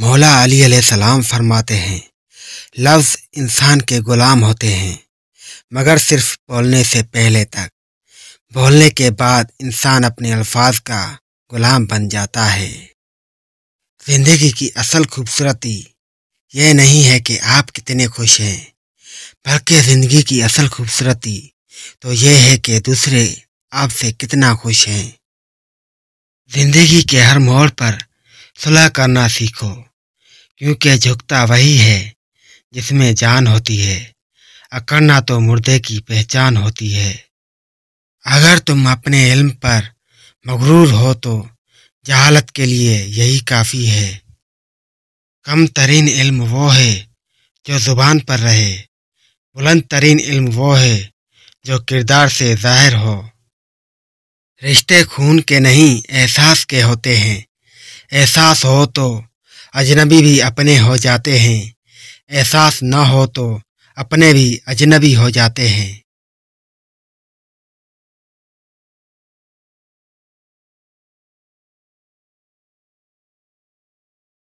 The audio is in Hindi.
मौला अली सलाम फरमाते हैं लफ्ज़ इंसान के ग़ुलाम होते हैं मगर सिर्फ बोलने से पहले तक बोलने के बाद इंसान अपने अल्फाज का ग़ुलाम बन जाता है ज़िंदगी की असल खूबसूरती यह नहीं है कि आप कितने खुश हैं बल्कि ज़िंदगी की असल खूबसूरती तो यह है कि दूसरे आपसे कितना खुश हैं ज़िंदगी के हर मोड़ पर सुलह करना सीखो क्योंकि झुकता वही है जिसमें जान होती है अकड़ना तो मुर्दे की पहचान होती है अगर तुम अपने इल्म पर मगरूर हो तो जहालत के लिए यही काफ़ी है कम तरीन इल्म वो है जो ज़ुबान पर रहे बुलंद तरीन इल्म वो है जो किरदार से जाहिर हो रिश्ते खून के नहीं एहसास के होते हैं एहसास हो तो अजनबी भी अपने हो जाते हैं एहसास न हो तो अपने भी अजनबी हो जाते हैं